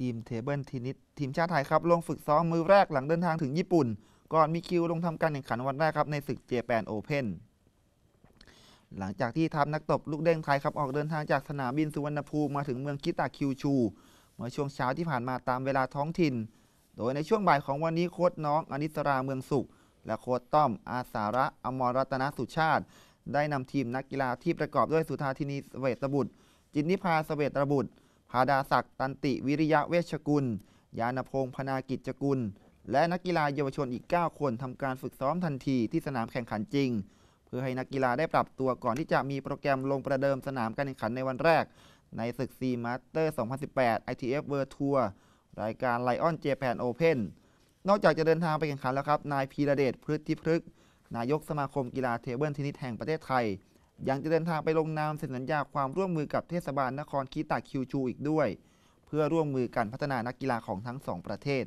ทีมเทเบิลทีนิสทีมชาติไทยครับ ลงฝึกซ้อมมือแรกหลังเดินทางถึงญี่ปุ่นก่อนมีคิวลงทำการแข่งขันวันแรกครับในศึกเจแปนโอเพ่นหลังจากที่ทัพนักตบลูกเด้งไทยครับออกเดินทางจากสนามบินสุวรรณภูมิมาถึงเมืองคิตาคิวชูเมื่อช่วงเช้าที่ผ่านมาตามเวลาท้องถิ่น โดยในช่วงบ่ายของวันนี้โค้ดน้องอนิสราเมืองสุข และโค้ดต้อมอาสาระอมรรัตนสุชาติ ได้นำทีมนักกีฬาที่ประกอบด้วยสุธาธินีสเวตบุตรจินนิพาสเวตบุตรพาดาศักดิ์ตันติวิริยะเวชกุล ยานพงศ์พนากิจกุล และนักกีฬาเยาวชนอีก 9 คนทำการฝึกซ้อมทันทีที่สนามแข่งขันจริง เพื่อให้นักกีฬาได้ปรับตัวก่อนที่จะมีโปรแกรมลงประเดิมสนามการแข่งขันในวันแรก ในศึกซีมาสเตอร์ 2018 ITF World Tour รายการ Lion Japan Open นอกจากจะเดินทางไปแข่งขันแล้วครับ นายพีระเดชพฤทธิพฤกษ์นายกสมาคมกีฬาเทเบิลเทนนิสแห่งประเทศไทยยังจะเดินทางไปลงนามเซ็นสัญญาความร่วมมือกับเทศบาลนครคิตาคิวชูอีกด้วย เพื่อร่วมมือกันพัฒนานักกีฬาของทั้งสองประเทศ